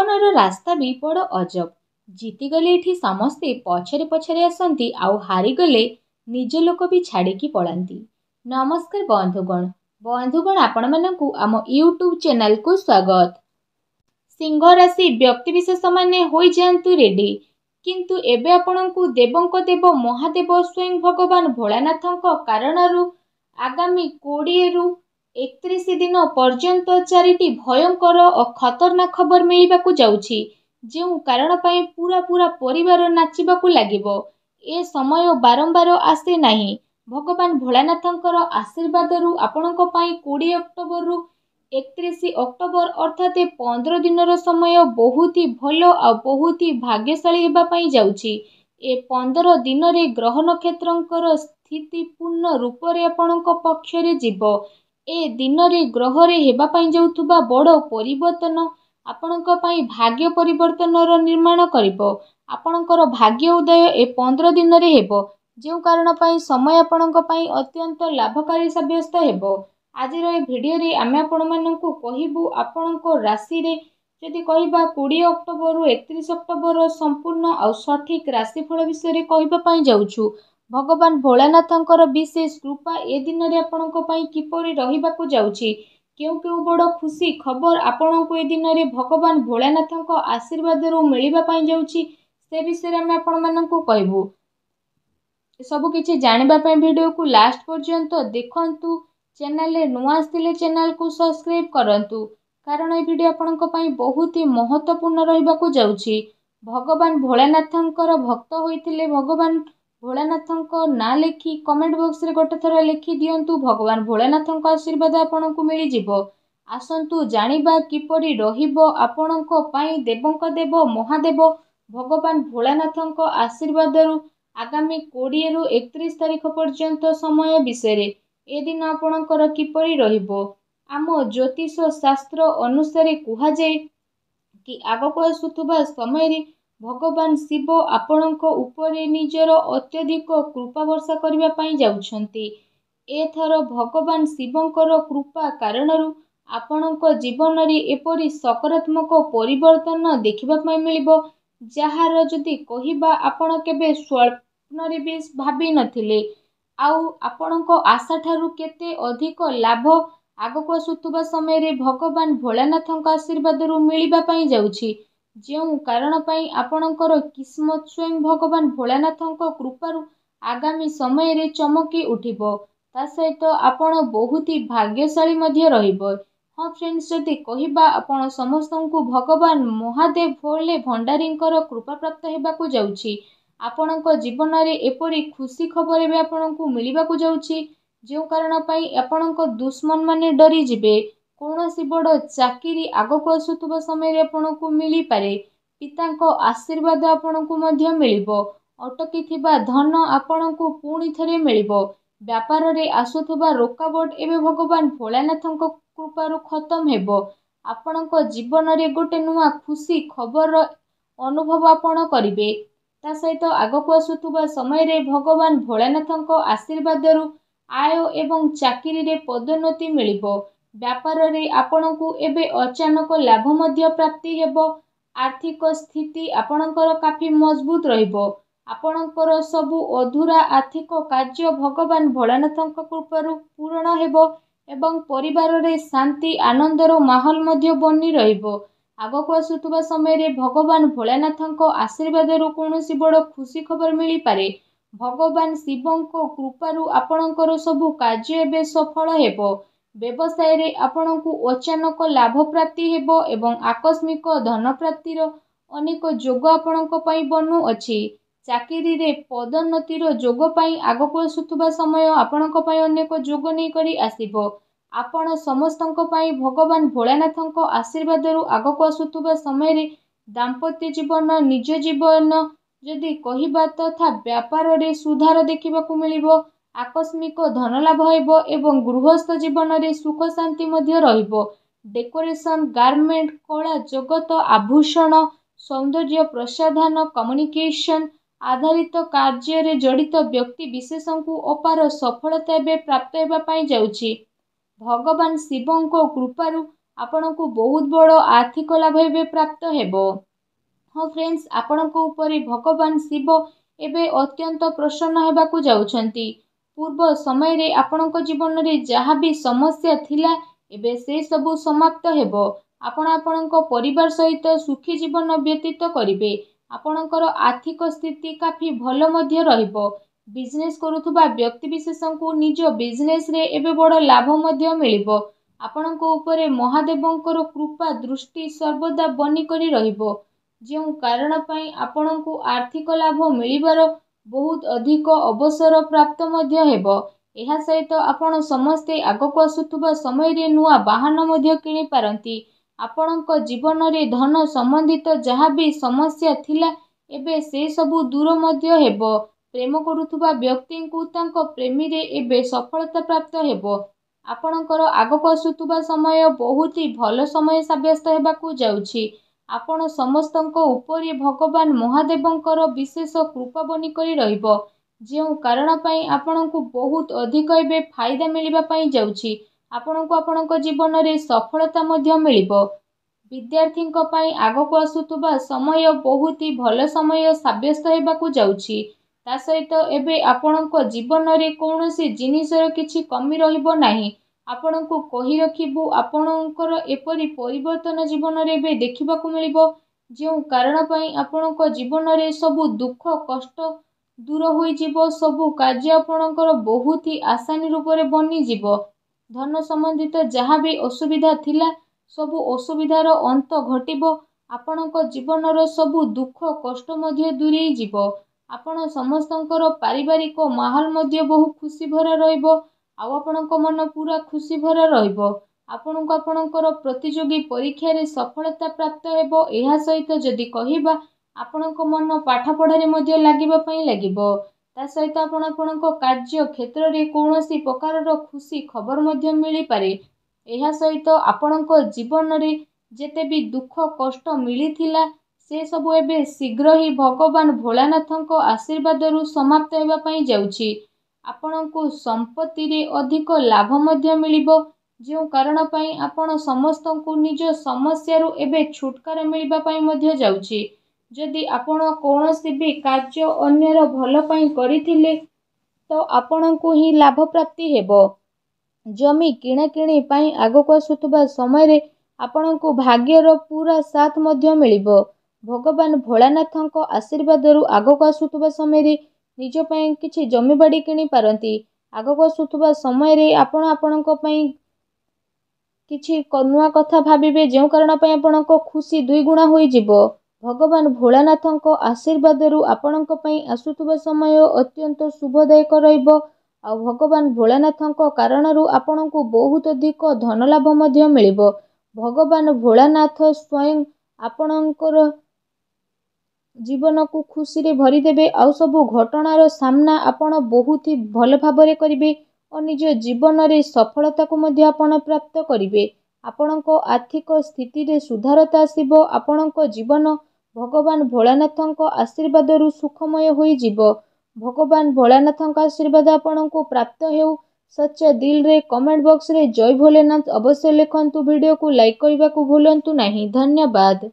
ଜୀବନର ରାସ୍ତା ବି ବଡ଼ ଅଜବ ଜିତିଗଲେ ଏଠି ସମସ୍ତେ ପଛରେ ପଛରେ ଆସନ୍ତି ଆଉ ହାରିଗଲେ ନିଜ ଲୋକ ବି ଛାଡ଼ିକି ପଳାନ୍ତି ନମସ୍କାର ବନ୍ଧୁଗଣ ବନ୍ଧୁଗଣ ଆପଣମାନଙ୍କୁ ଆମ ୟୁଟ୍ୟୁବ୍ ଚ୍ୟାନେଲକୁ ସ୍ୱାଗତ ସିଂହ ରାଶି ବ୍ୟକ୍ତିବିଶେଷମାନେ ହୋଇଯାଆନ୍ତୁ ରେଡ଼ି କିନ୍ତୁ ଏବେ ଆପଣଙ୍କୁ ଦେବଙ୍କ ଦେବ ମହାଦେବ ସ୍ୱୟଂ ଭଗବାନ ଭୋଳାନାଥଙ୍କ କାରଣରୁ ଆଗାମୀ କୋଡ଼ିଏରୁ ଏକତିରିଶ ଦିନ ପର୍ଯ୍ୟନ୍ତ ଚାରିଟି ଭୟଙ୍କର ଓ ଖତରନାକ ଖବର ମିଳିବାକୁ ଯାଉଛି ଯେଉଁ କାରଣ ପାଇଁ ପୁରା ପୁରା ପରିବାର ନାଚିବାକୁ ଲାଗିବ ଏ ସମୟ ବାରମ୍ବାର ଆସେ ନାହିଁ ଭଗବାନ ଭୋଳାନାଥଙ୍କର ଆଶୀର୍ବାଦରୁ ଆପଣଙ୍କ ପାଇଁ କୋଡ଼ିଏ ଅକ୍ଟୋବରରୁ ଏକତିରିଶ ଅକ୍ଟୋବର ଅର୍ଥାତ୍ ପନ୍ଦର ଦିନର ସମୟ ବହୁତ ହି ଭଲ ଆଉ ବହୁତ ହି ଭାଗ୍ୟଶାଳୀ ହେବା ପାଇଁ ଯାଉଛି ଏ ପନ୍ଦର ଦିନରେ ଗ୍ରହ ନକ୍ଷତ୍ରଙ୍କର ସ୍ଥିତି ପୂର୍ଣ୍ଣ ରୂପରେ ଆପଣଙ୍କ ପକ୍ଷରେ ଯିବ ଏ ଦିନରେ ଗ୍ରହରେ ହେବା ପାଇଁ ଯାଉଥିବା ବଡ଼ ପରିବର୍ତ୍ତନ ଆପଣଙ୍କ ପାଇଁ ଭାଗ୍ୟ ପରିବର୍ତ୍ତନର ନିର୍ମାଣ କରିବ ଆପଣଙ୍କର ଭାଗ୍ୟ ଉଦୟ ଏ ପନ୍ଦର ଦିନରେ ହେବ ଯେଉଁ କାରଣ ପାଇଁ ସମୟ ଆପଣଙ୍କ ପାଇଁ ଅତ୍ୟନ୍ତ ଲାଭକାରୀ ସାବ୍ୟସ୍ତ ହେବ ଆଜିର ଏ ଭିଡ଼ିଓରେ ଆମେ ଆପଣମାନଙ୍କୁ କହିବୁ ଆପଣଙ୍କ ରାଶିରେ ଯଦି କହିବା କୋଡ଼ିଏ ଅକ୍ଟୋବରରୁ ଏକତିରିଶ ଅକ୍ଟୋବର ସମ୍ପୂର୍ଣ୍ଣ ଆଉ ସଠିକ୍ ରାଶିଫଳ ବିଷୟରେ କହିବା ପାଇଁ ଯାଉଛୁ ଭଗବାନ ଭୋଳାନାଥଙ୍କର ବିଶେଷ କୃପା ଏ ଦିନରେ ଆପଣଙ୍କ ପାଇଁ କିପରି ରହିବାକୁ ଯାଉଛି କେଉଁ କେଉଁ ବଡ଼ ଖୁସି ଖବର ଆପଣଙ୍କୁ ଏ ଦିନରେ ଭଗବାନ ଭୋଳାନାଥଙ୍କ ଆଶୀର୍ବାଦରୁ ମିଳିବା ପାଇଁ ଯାଉଛି ସେ ବିଷୟରେ ଆମେ ଆପଣମାନଙ୍କୁ କହିବୁ ସବୁକିଛି ଜାଣିବା ପାଇଁ ଭିଡ଼ିଓକୁ ଲାଷ୍ଟ ପର୍ଯ୍ୟନ୍ତ ଦେଖନ୍ତୁ ଚ୍ୟାନେଲରେ ନୂଆ ଆସିଥିଲେ ଚ୍ୟାନେଲକୁ ସବସ୍କ୍ରାଇବ୍ କରନ୍ତୁ କାରଣ ଏ ଭିଡ଼ିଓ ଆପଣଙ୍କ ପାଇଁ ବହୁତ ହି ମହତ୍ଵପୂର୍ଣ୍ଣ ରହିବାକୁ ଯାଉଛି ଭଗବାନ ଭୋଳାନାଥଙ୍କର ଭକ୍ତ ହୋଇଥିଲେ ଭଗବାନ ଭୋଳାନାଥଙ୍କ ନାଁ ଲେଖି କମେଣ୍ଟ ବକ୍ସରେ ଗୋଟେ ଥର ଲେଖି ଦିଅନ୍ତୁ ଭଗବାନ ଭୋଳାନାଥଙ୍କ ଆଶୀର୍ବାଦ ଆପଣଙ୍କୁ ମିଳିଯିବ ଆସନ୍ତୁ ଜାଣିବା କିପରି ରହିବ ଆପଣଙ୍କ ପାଇଁ ଦେବଙ୍କ ଦେବ ମହାଦେବ ଭଗବାନ ଭୋଳାନାଥଙ୍କ ଆଶୀର୍ବାଦରୁ ଆଗାମୀ କୋଡ଼ିଏରୁ ଏକତିରିଶ ତାରିଖ ପର୍ଯ୍ୟନ୍ତ ସମୟ ବିଷୟରେ ଏ ଦିନ ଆପଣଙ୍କର କିପରି ରହିବ ଆମ ଜ୍ୟୋତିଷ ଶାସ୍ତ୍ର ଅନୁସାରେ କୁହାଯାଏ କି ଆଗକୁ ଆସୁଥିବା ସମୟରେ ଭଗବାନ ଶିବ ଆପଣଙ୍କ ଉପରେ ନିଜର ଅତ୍ୟଧିକ କୃପା ବର୍ଷା କରିବା ପାଇଁ ଯାଉଛନ୍ତି ଏଥର ଭଗବାନ ଶିବଙ୍କର କୃପା କାରଣରୁ ଆପଣଙ୍କ ଜୀବନରେ ଏପରି ସକାରାତ୍ମକ ପରିବର୍ତ୍ତନ ଦେଖିବା ପାଇଁ ମିଳିବ ଯାହାର ଯଦି କହିବା ଆପଣ କେବେ ସ୍ୱପ୍ନରେ ବି ଭାବିନଥିଲେ ଆଉ ଆପଣଙ୍କ ଆଶାଠାରୁ କେତେ ଅଧିକ ଲାଭ ଆଗକୁ ଆସୁଥିବା ସମୟରେ ଭଗବାନ ଭୋଳାନାଥଙ୍କ ଆଶୀର୍ବାଦରୁ ମିଳିବା ପାଇଁ ଯାଉଛି ଯେଉଁ କାରଣ ପାଇଁ ଆପଣଙ୍କର କିସ୍ମତ ସ୍ୱୟଂ ଭଗବାନ ଭୋଳାନାଥଙ୍କ କୃପାରୁ ଆଗାମୀ ସମୟରେ ଚମକି ଉଠିବ ତା ସହିତ ଆପଣ ବହୁତ ହି ଭାଗ୍ୟଶାଳୀ ମଧ୍ୟ ରହିବ ହଁ ଫ୍ରେଣ୍ଡସ୍ ଯଦି କହିବା ଆପଣ ସମସ୍ତଙ୍କୁ ଭଗବାନ ମହାଦେବ ଭୋଳେ ଭଣ୍ଡାରୀଙ୍କର କୃପା ପ୍ରାପ୍ତ ହେବାକୁ ଯାଉଛି ଆପଣଙ୍କ ଜୀବନରେ ଏପରି ଖୁସି ଖବର ବି ଆପଣଙ୍କୁ ମିଳିବାକୁ ଯାଉଛି ଯେଉଁ କାରଣ ପାଇଁ ଆପଣଙ୍କ ଦୁଶ୍ମନମାନେ ଡରିଯିବେ କୌଣସି ବଡ଼ ଚାକିରି ଆଗକୁ ଆସୁଥିବା ସମୟରେ ଆପଣଙ୍କୁ ମିଳିପାରେ ପିତାଙ୍କ ଆଶୀର୍ବାଦ ଆପଣଙ୍କୁ ମଧ୍ୟ ମିଳିବ ଅଟକିଥିବା ଧନ ଆପଣଙ୍କୁ ପୁଣି ଥରେ ମିଳିବ ବ୍ୟାପାରରେ ଆସୁଥିବା ରୋକାବଟ ଏବେ ଭଗବାନ ଭୋଳାନାଥଙ୍କ କୃପାରୁ ଖତମ ହେବ ଆପଣଙ୍କ ଜୀବନରେ ଗୋଟେ ନୂଆ ଖୁସି ଖବରର ଅନୁଭବ ଆପଣ କରିବେ ତା ସହିତ ଆଗକୁ ଆସୁଥିବା ସମୟରେ ଭଗବାନ ଭୋଳାନାଥଙ୍କ ଆଶୀର୍ବାଦରୁ ଆୟ ଏବଂ ଚାକିରିରେ ପଦୋନ୍ନତି ମିଳିବ ବ୍ୟାପାରରେ ଆପଣଙ୍କୁ ଏବେ ଅଚାନକ ଲାଭ ମଧ୍ୟ ପ୍ରାପ୍ତି ହେବ ଆର୍ଥିକ ସ୍ଥିତି ଆପଣଙ୍କର କାଫି ମଜବୁତ ରହିବ ଆପଣଙ୍କର ସବୁ ଅଧୁରା ଆର୍ଥିକ କାର୍ଯ୍ୟ ଭଗବାନ ଭୋଳାନାଥଙ୍କ କୃପାରୁ ପୂରଣ ହେବ ଏବଂ ପରିବାରରେ ଶାନ୍ତି ଆନନ୍ଦର ମାହୋଲ ମଧ୍ୟ ବନି ରହିବ ଆଗକୁ ଆସୁଥିବା ସମୟରେ ଭଗବାନ ଭୋଳାନାଥଙ୍କ ଆଶୀର୍ବାଦରୁ କୌଣସି ବଡ଼ ଖୁସି ଖବର ମିଳିପାରେ ଭଗବାନ ଶିବଙ୍କ କୃପାରୁ ଆପଣଙ୍କର ସବୁ କାର୍ଯ୍ୟ ଏବେ ସଫଳ ହେବ ବ୍ୟବସାୟରେ ଆପଣଙ୍କୁ ଅଚାନକ ଲାଭ ପ୍ରାପ୍ତି ହେବ ଏବଂ ଆକସ୍ମିକ ଧନ ପ୍ରାପ୍ତିର ଅନେକ ଯୋଗ ଆପଣଙ୍କ ପାଇଁ ବନୁଅଛି ଚାକିରିରେ ପଦୋନ୍ନତିର ଯୋଗ ପାଇଁ ଆଗକୁ ଆସୁଥିବା ସମୟ ଆପଣଙ୍କ ପାଇଁ ଅନେକ ଯୋଗ ନେଇକରି ଆସିବ ଆପଣ ସମସ୍ତଙ୍କ ପାଇଁ ଭଗବାନ ଭୋଳାନାଥଙ୍କ ଆଶୀର୍ବାଦରୁ ଆଗକୁ ଆସୁଥିବା ସମୟରେ ଦାମ୍ପତ୍ୟ ଜୀବନ ନିଜ ଜୀବନ ଯଦି କହିବା ତଥା ବ୍ୟାପାରରେ ସୁଧାର ଦେଖିବାକୁ ମିଳିବ ଆକସ୍ମିକ ଧନଲାଭ ହେବ ଏବଂ ଗୃହସ୍ଥ ଜୀବନରେ ସୁଖ ଶାନ୍ତି ମଧ୍ୟ ରହିବ ଡେକୋରେସନ୍ ଗାର୍ମେଣ୍ଟ କଳା ଜଗତ ଆଭୂଷଣ ସୌନ୍ଦର୍ଯ୍ୟ ପ୍ରସାଧନ କମ୍ୟୁନିକେସନ୍ ଆଧାରିତ କାର୍ଯ୍ୟରେ ଜଡ଼ିତ ବ୍ୟକ୍ତି ବିଶେଷଙ୍କୁ ଅପାର ସଫଳତା ଏବେ ପ୍ରାପ୍ତ ହେବା ପାଇଁ ଯାଉଛି ଭଗବାନ ଶିବଙ୍କ କୃପାରୁ ଆପଣଙ୍କୁ ବହୁତ ବଡ଼ ଆର୍ଥିକ ଲାଭ ଏବେ ପ୍ରାପ୍ତ ହେବ ହଁ ଫ୍ରେଣ୍ଡସ୍ ଆପଣଙ୍କ ଉପରେ ଭଗବାନ ଶିବ ଏବେ ଅତ୍ୟନ୍ତ ପ୍ରସନ୍ନ ହେବାକୁ ଯାଉଛନ୍ତି ପୂର୍ବ ସମୟରେ ଆପଣଙ୍କ ଜୀବନରେ ଯାହା ବି ସମସ୍ୟା ଥିଲା ଏବେ ସେସବୁ ସମାପ୍ତ ହେବ ଆପଣ ଆପଣଙ୍କ ପରିବାର ସହିତ ସୁଖୀ ଜୀବନ ବ୍ୟତୀତ କରିବେ ଆପଣଙ୍କର ଆର୍ଥିକ ସ୍ଥିତି କାଫି ଭଲ ମଧ୍ୟ ରହିବ ବିଜନେସ୍ କରୁଥିବା ବ୍ୟକ୍ତିବିଶେଷଙ୍କୁ ନିଜ ବିଜନେସ୍ରେ ଏବେ ବଡ଼ ଲାଭ ମଧ୍ୟ ମିଳିବ ଆପଣଙ୍କ ଉପରେ ମହାଦେବଙ୍କର କୃପା ଦୃଷ୍ଟି ସର୍ବଦା ବନି କରି ରହିବ ଯେଉଁ କାରଣ ପାଇଁ ଆପଣଙ୍କୁ ଆର୍ଥିକ ଲାଭ ମିଳିବାର ବହୁତ ଅଧିକ ଅବସର ପ୍ରାପ୍ତ ମଧ୍ୟ ହେବ ଏହା ସହିତ ଆପଣ ସମସ୍ତେ ଆଗକୁ ଆସୁଥିବା ସମୟରେ ନୂଆ ବାହନ ମଧ୍ୟ କିଣିପାରନ୍ତି ଆପଣଙ୍କ ଜୀବନରେ ଧନ ସମ୍ବନ୍ଧିତ ଯାହା ବି ସମସ୍ୟା ଥିଲା ଏବେ ସେସବୁ ଦୂର ମଧ୍ୟ ହେବ ପ୍ରେମ କରୁଥିବା ବ୍ୟକ୍ତିଙ୍କୁ ତାଙ୍କ ପ୍ରେମୀରେ ଏବେ ସଫଳତା ପ୍ରାପ୍ତ ହେବ ଆପଣଙ୍କର ଆଗକୁ ଆସୁଥିବା ସମୟ ବହୁତ ହି ଭଲ ସମୟ ସାବ୍ୟସ୍ତ ହେବାକୁ ଯାଉଛି ଆପଣ ସମସ୍ତଙ୍କ ଉପରେ ଭଗବାନ ମହାଦେବଙ୍କର ବିଶେଷ କୃପା ବନିକରି ରହିବ ଯେଉଁ କାରଣ ପାଇଁ ଆପଣଙ୍କୁ ବହୁତ ଅଧିକ ଏବେ ଫାଇଦା ମିଳିବା ପାଇଁ ଯାଉଛି ଆପଣଙ୍କୁ ଆପଣଙ୍କ ଜୀବନରେ ସଫଳତା ମଧ୍ୟ ମିଳିବ ବିଦ୍ୟାର୍ଥୀଙ୍କ ପାଇଁ ଆଗକୁ ଆସୁଥିବା ସମୟ ବହୁତ ଭଲ ସମୟ ସାବ୍ୟସ୍ତ ହେବାକୁ ଯାଉଛି ତା ସହିତ ଏବେ ଆପଣଙ୍କ ଜୀବନରେ କୌଣସି ଜିନିଷର କିଛି କମି ରହିବ ନାହିଁ ଆପଣଙ୍କୁ କହି ରଖିବୁ ଆପଣଙ୍କର ଏପରି ପରିବର୍ତ୍ତନ ଜୀବନରେ ଏବେ ଦେଖିବାକୁ ମିଳିବ ଯେଉଁ କାରଣ ପାଇଁ ଆପଣଙ୍କ ଜୀବନରେ ସବୁ ଦୁଃଖ କଷ୍ଟ ଦୂର ହୋଇଯିବ ସବୁ କାର୍ଯ୍ୟ ଆପଣଙ୍କର ବହୁତ ହି ଆସାନୀ ରୂପରେ ବନିଯିବ ଧନ ସମ୍ବନ୍ଧିତ ଯାହା ବି ଅସୁବିଧା ଥିଲା ସବୁ ଅସୁବିଧାର ଅନ୍ତ ଘଟିବ ଆପଣଙ୍କ ଜୀବନର ସବୁ ଦୁଃଖ କଷ୍ଟ ମଧ୍ୟ ଦୂରେଇଯିବ ଆପଣ ସମସ୍ତଙ୍କର ପାରିବାରିକ ମାହୋଲ ମଧ୍ୟ ବହୁ ଖୁସି ଭରା ରହିବ ଆଉ ଆପଣଙ୍କ ମନ ପୁରା ଖୁସି ଭରା ରହିବ ଆପଣଙ୍କୁ ଆପଣଙ୍କର ପ୍ରତିଯୋଗୀ ପରୀକ୍ଷାରେ ସଫଳତା ପ୍ରାପ୍ତ ହେବ ଏହା ସହିତ ଯଦି କହିବା ଆପଣଙ୍କ ମନ ପାଠ ପଢ଼ାରେ ମଧ୍ୟ ଲାଗିବା ପାଇଁ ଲାଗିବ ତା ସହିତ ଆପଣ ଆପଣଙ୍କ କାର୍ଯ୍ୟ କ୍ଷେତ୍ରରେ କୌଣସି ପ୍ରକାରର ଖୁସି ଖବର ମଧ୍ୟ ମିଳିପାରେ ଏହା ସହିତ ଆପଣଙ୍କ ଜୀବନରେ ଯେତେ ବି ଦୁଃଖ କଷ୍ଟ ମିଳିଥିଲା ସେ ସବୁ ଏବେ ଶୀଘ୍ର ହିଁ ଭଗବାନ ଭୋଳାନାଥଙ୍କ ଆଶୀର୍ବାଦରୁ ସମାପ୍ତ ହେବା ପାଇଁ ଯାଉଛି ଆପଣଙ୍କୁ ସମ୍ପତ୍ତିରେ ଅଧିକ ଲାଭ ମଧ୍ୟ ମିଳିବ ଯେଉଁ କାରଣ ପାଇଁ ଆପଣ ସମସ୍ତଙ୍କୁ ନିଜ ସମସ୍ୟାରୁ ଏବେ ଛୁଟକାର ମିଳିବା ପାଇଁ ମଧ୍ୟ ଯାଉଛି ଯଦି ଆପଣ କୌଣସି ବି କାର୍ଯ୍ୟ ଅନ୍ୟର ଭଲ ପାଇଁ କରିଥିଲେ ତ ଆପଣଙ୍କୁ ହିଁ ଲାଭପ୍ରାପ୍ତି ହେବ ଜମି କିଣାକିଣି ପାଇଁ ଆଗକୁ ଆସୁଥିବା ସମୟରେ ଆପଣଙ୍କୁ ଭାଗ୍ୟର ପୁରା ସାଥ ମଧ୍ୟ ମିଳିବ ଭଗବାନ ଭୋଳାନାଥଙ୍କ ଆଶୀର୍ବାଦରୁ ଆଗକୁ ଆସୁଥିବା ସମୟରେ ନିଜ ପାଇଁ କିଛି ଜମିବାଡ଼ି କିଣିପାରନ୍ତି ଆଗକୁ ଆସୁଥିବା ସମୟରେ ଆପଣ ଆପଣଙ୍କ ପାଇଁ କିଛି ନୂଆ କଥା ଭାବିବେ ଯେଉଁ କାରଣ ପାଇଁ ଆପଣଙ୍କ ଖୁସି ଦୁଇଗୁଣା ହୋଇଯିବ ଭଗବାନ ଭୋଳାନାଥଙ୍କ ଆଶୀର୍ବାଦରୁ ଆପଣଙ୍କ ପାଇଁ ଆସୁଥିବା ସମୟ ଅତ୍ୟନ୍ତ ଶୁଭଦାୟକ ରହିବ ଆଉ ଭଗବାନ ଭୋଳାନାଥଙ୍କ କାରଣରୁ ଆପଣଙ୍କୁ ବହୁତ ଅଧିକ ଧନଲାଭ ମଧ୍ୟ ମିଳିବ ଭଗବାନ ଭୋଳାନାଥ ସ୍ୱୟଂ ଆପଣଙ୍କର ଜୀବନକୁ ଖୁସିରେ ଭରିଦେବେ ଆଉ ସବୁ ଘଟଣାର ସାମ୍ନା ଆପଣ ବହୁତ ହି ଭଲ ଭାବରେ କରିବେ ଓ ନିଜ ଜୀବନରେ ସଫଳତାକୁ ମଧ୍ୟ ଆପଣ ପ୍ରାପ୍ତ କରିବେ ଆପଣଙ୍କ ଆର୍ଥିକ ସ୍ଥିତିରେ ସୁଧାରତା ଆସିବ ଆପଣଙ୍କ ଜୀବନ ଭଗବାନ ଭୋଳାନାଥଙ୍କ ଆଶୀର୍ବାଦରୁ ସୁଖମୟ ହୋଇଯିବ ଭଗବାନ ଭୋଳାନାଥଙ୍କ ଆଶୀର୍ବାଦ ଆପଣଙ୍କୁ ପ୍ରାପ୍ତ ହେଉ ସଚ୍ଚା ଦିଲ୍ରେ କମେଣ୍ଟ ବକ୍ସରେ ଜୟ ଭୋଲେନାଥ ଅବଶ୍ୟ ଲେଖନ୍ତୁ ଭିଡ଼ିଓକୁ ଲାଇକ୍ କରିବାକୁ ଭୁଲନ୍ତୁ ନାହିଁ ଧନ୍ୟବାଦ